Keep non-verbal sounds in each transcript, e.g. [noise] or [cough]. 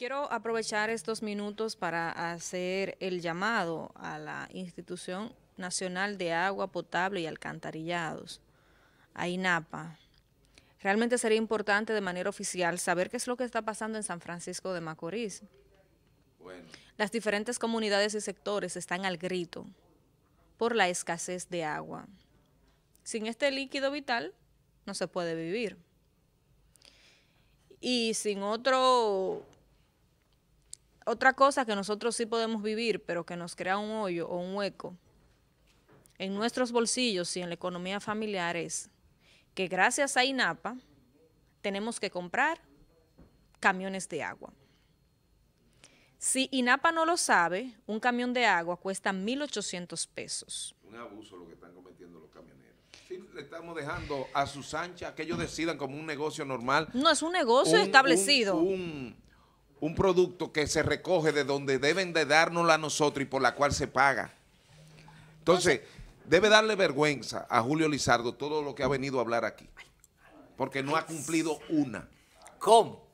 Quiero aprovechar estos minutos para hacer el llamado a la Institución Nacional de Agua Potable y Alcantarillados, a INAPA. Realmente sería importante de manera oficial saber qué es lo que está pasando en San Francisco de Macorís. Las diferentes comunidades y sectores están al grito por la escasez de agua. Sin este líquido vital no se puede vivir. Y sin otro otra cosa que nosotros sí podemos vivir, pero que nos crea un hoyo o un hueco en nuestros bolsillos y en la economía familiar es que gracias a INAPA tenemos que comprar camiones de agua. Si INAPA no lo sabe, un camión de agua cuesta 1.800 pesos. Un abuso lo que están cometiendo los camioneros. Si le estamos dejando a sus anchas que ellos decidan como un negocio normal. No, es un negocio establecido un producto que se recoge de donde deben de dárnoslo a nosotros y por la cual se paga. Entonces, debe darle vergüenza a Julio Lizardo todo lo que ha venido a hablar aquí, porque no ha cumplido una. ¿Cómo?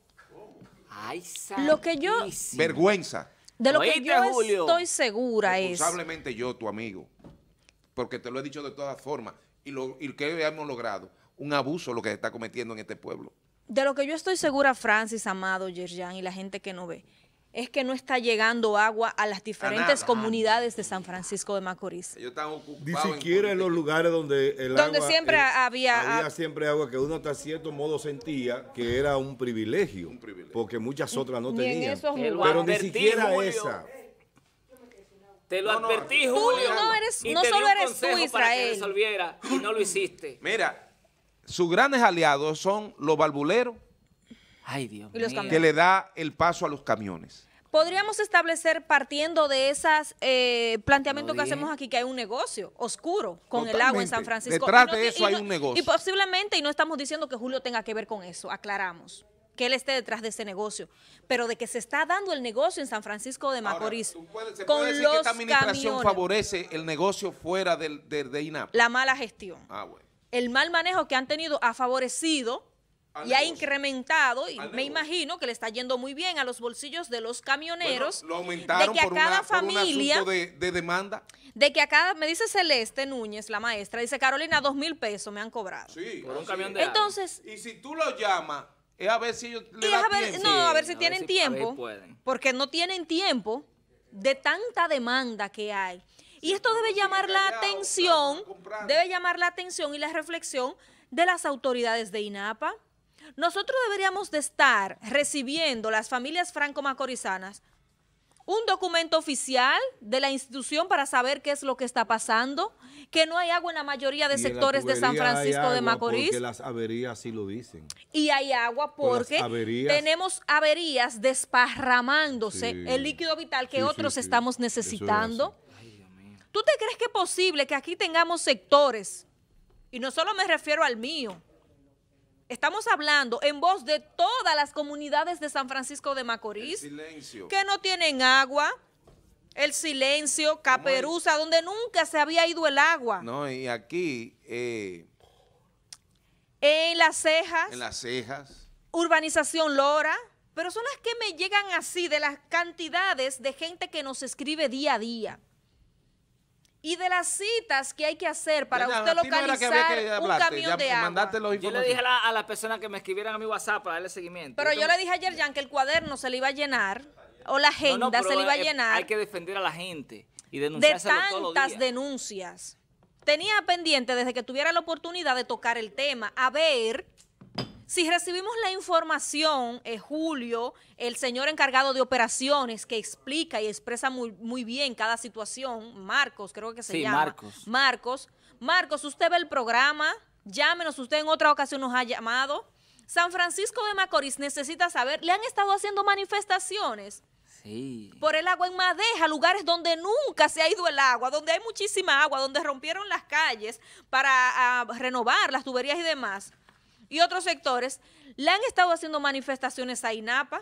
Ay, lo que yo... Vergüenza. De lo que yo estoy segura es... Responsablemente yo, tu amigo, porque te lo he dicho de todas formas, y lo que hemos logrado, un abuso lo que se está cometiendo en este pueblo de lo que yo estoy segura, Francis, Amado, Yerjan y la gente que no ve, es que no está llegando agua a las diferentes comunidades de San Francisco de Macorís. Ni siquiera en, los lugares donde el donde siempre había, había siempre agua que uno hasta cierto modo sentía que era un privilegio, porque muchas otras no tenían. pero ni siquiera esa. Te lo advertí, no, Julio. Tú no, eres, no solo eres tú, Israel. Para que y no lo hiciste. Mira, sus grandes aliados son los barbuleros que le da el paso a los camiones. Podríamos establecer, partiendo de esos eh, planteamientos que hacemos aquí, que hay un negocio oscuro con el agua en San Francisco. Detrás de eso hay un negocio. Y posiblemente, y no estamos diciendo que Julio tenga que ver con eso, aclaramos que él esté detrás de ese negocio, pero de que se está dando el negocio en San Francisco de Macorís. puede decir que esta administración favorece el negocio fuera de INAP. La mala gestión. Ah, bueno el mal manejo que han tenido ha favorecido y ha incrementado, y me imagino que le está yendo muy bien a los bolsillos de los camioneros. lo de que a cada familia, de, de, demanda. De que a cada, me dice Celeste Núñez, la maestra, dice Carolina, dos mil pesos me han cobrado. Sí, por un camión de Entonces. Y si tú lo llamas, es a ver si ellos No, a ver si tienen tiempo. Porque no tienen tiempo de tanta demanda que hay. Y esto debe llamar la atención, debe llamar la atención y la reflexión de las autoridades de INAPA. Nosotros deberíamos de estar recibiendo las familias franco-macorizanas un documento oficial de la institución para saber qué es lo que está pasando, que no hay agua en la mayoría de sectores de San Francisco de Macorís. las averías sí lo dicen. Y hay agua pues porque tenemos averías desparramándose el líquido vital que otros estamos necesitando. ¿Tú te crees que es posible que aquí tengamos sectores? Y no solo me refiero al mío. Estamos hablando en voz de todas las comunidades de San Francisco de Macorís que no tienen agua, el silencio, Caperuza, donde nunca se había ido el agua. No, y aquí... Eh, en las cejas. En las cejas. Urbanización Lora. Pero son las que me llegan así de las cantidades de gente que nos escribe día a día y de las citas que hay que hacer para usted localizar un camión de agua. Yo le dije a la, a persona que me escribieran a mi WhatsApp para darle seguimiento. Pero yo, le dije ayer, Jan, que el cuaderno se le iba a llenar o la agenda se le iba a eh, llenar. Hay que defender a la gente y denunciar De tantas denuncias. Tenía pendiente desde que tuviera la oportunidad de tocar el tema, a ver si recibimos la información, eh, Julio, el señor encargado de operaciones que explica y expresa muy, bien cada situación, Marcos, creo que se sí, llama. Marcos. Marcos. Marcos, usted ve el programa, llámenos, usted en otra ocasión nos ha llamado. San Francisco de Macorís necesita saber, le han estado haciendo manifestaciones. Sí. Por el agua en Madeja, lugares donde nunca se ha ido el agua, donde hay muchísima agua, donde rompieron las calles para ah, renovar las tuberías y demás y otros sectores, le han estado haciendo manifestaciones a INAPA.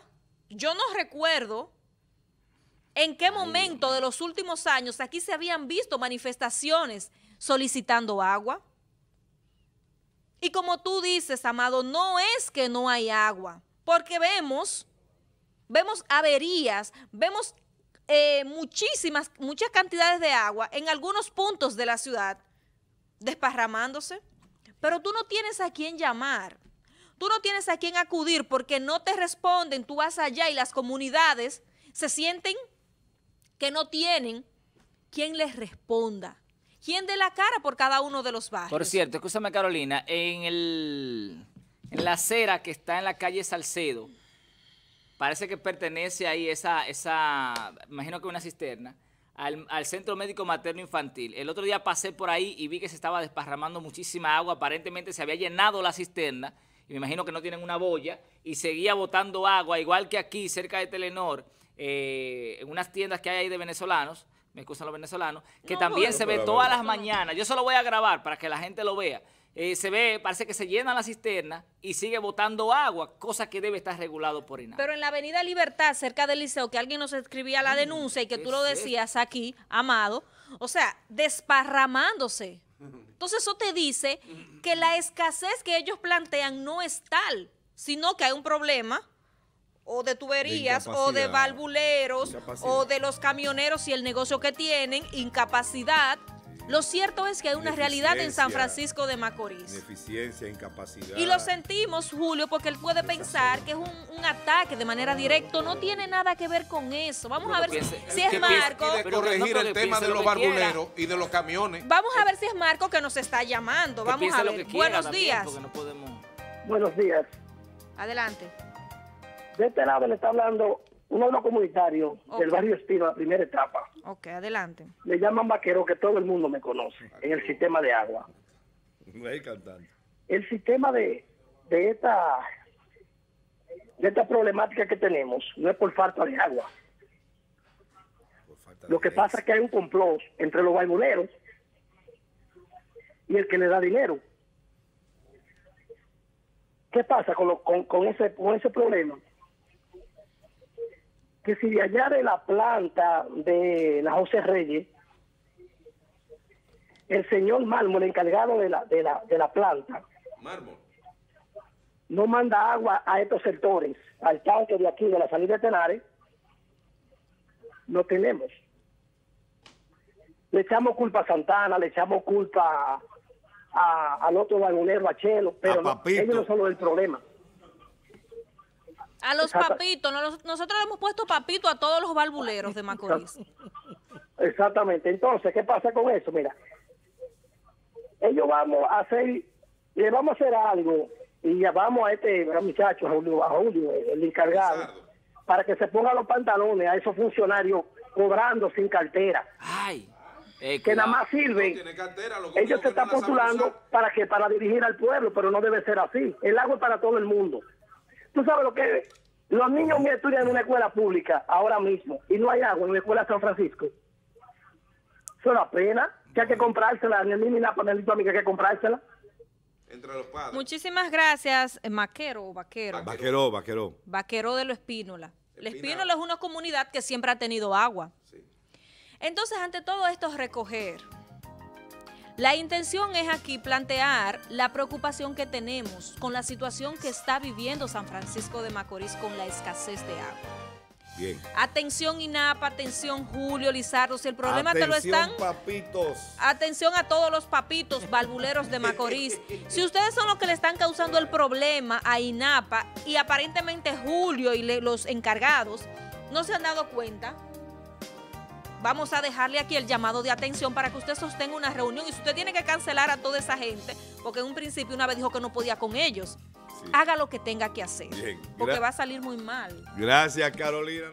Yo no recuerdo en qué momento de los últimos años aquí se habían visto manifestaciones solicitando agua. Y como tú dices, Amado, no es que no hay agua, porque vemos, vemos averías, vemos eh, muchísimas, muchas cantidades de agua en algunos puntos de la ciudad desparramándose. Pero tú no tienes a quién llamar. Tú no tienes a quién acudir porque no te responden. Tú vas allá y las comunidades se sienten que no tienen quien les responda. ¿Quién de la cara por cada uno de los barrios? Por cierto, escúchame Carolina, en, el, en la acera que está en la calle Salcedo, parece que pertenece ahí esa, esa, imagino que una cisterna, al, Centro Médico Materno Infantil. El otro día pasé por ahí y vi que se estaba desparramando muchísima agua. Aparentemente se había llenado la cisterna. Y me imagino que no tienen una boya. Y seguía botando agua, igual que aquí, cerca de Telenor, eh, en unas tiendas que hay ahí de venezolanos me excusan los venezolanos, que también se ve todas las mañanas. Yo solo voy a grabar para que la gente lo vea. Eh, se ve, parece que se llena la cisterna y sigue botando agua, cosa que debe estar regulado por INAH. Pero en la Avenida Libertad, cerca del liceo, que alguien nos escribía la mm, denuncia y que tú lo decías aquí, Amado, o sea, desparramándose. Entonces eso te dice que la escasez que ellos plantean no es tal, sino que hay un problema o de tuberías o de valvuleros o de los camioneros y el negocio que tienen, incapacidad. Lo cierto es que hay una realidad en San Francisco de Macorís. Deficiencia, incapacidad. Y lo sentimos, Julio, porque él puede pensar que es un, ataque de manera directa. No tiene nada que ver con eso. Vamos a ver si, es, Marco. corregir el Vamos a ver si es Marco que nos está llamando. Vamos a ver. Buenos días. Buenos días. Adelante. De este lado le está hablando uno de los comunitarios del barrio Espino, la primera etapa. Ok, adelante. Le llaman vaquero, que todo el mundo me conoce, en el sistema de agua. cantando. El sistema de, de esta de esta problemática que tenemos no es por falta de agua. Lo que pasa es que hay un complot entre los barbuleros y el que le da dinero. ¿Qué pasa con, lo, con, con, ese, con ese problema? que si de allá de la planta de la José Reyes, el señor Mármol, el encargado de la, de la, de la planta, no manda agua a estos sectores, al tanque de aquí, de la salida de Tenares, no tenemos. Le echamos culpa a Santana, le echamos culpa al otro vagonero, a Chelo, pero no, ellos no el problema. A los papitos, nosotros le hemos puesto papito a todos los barbuleros de Macorís. Exactamente. Entonces, ¿qué pasa con eso? Mira, ellos vamos a hacer, le vamos a hacer algo y vamos a este muchacho, a Julio, el encargado, para que se ponga los pantalones a esos funcionarios cobrando sin cartera. Ay. Eh, que nada más sirve ellos se están postulando para que para dirigir al pueblo, pero no debe ser así. El agua es para todo el mundo tú sabes lo que Los niños me estudian en una escuela pública ahora mismo y no hay agua en la escuela de San Francisco. Eso una pena, que hay que comprársela, ni a mí ni a mí que hay que comprársela. Entre los padres. Muchísimas gracias, eh, Maquero Vaquero. Vaquero, Vaquero. Vaquero de lo Espínola. La Espínola es una comunidad que siempre ha tenido agua. Entonces, ante todo esto, recoger. La intención es aquí plantear la preocupación que tenemos con la situación que está viviendo San Francisco de Macorís con la escasez de agua. Bien. Atención INAPA, atención Julio Lizardo, si el problema te lo están... papitos. Atención a todos los papitos valvuleros de Macorís. [laughs] si ustedes son los que le están causando el problema a INAPA y aparentemente Julio y los encargados no se han dado cuenta, vamos a dejarle aquí el llamado de atención para que usted sostenga una reunión y si usted tiene que cancelar a toda esa gente, porque en un principio una vez dijo que no podía con ellos, haga lo que tenga que hacer, porque va a salir muy mal. Gracias, Carolina.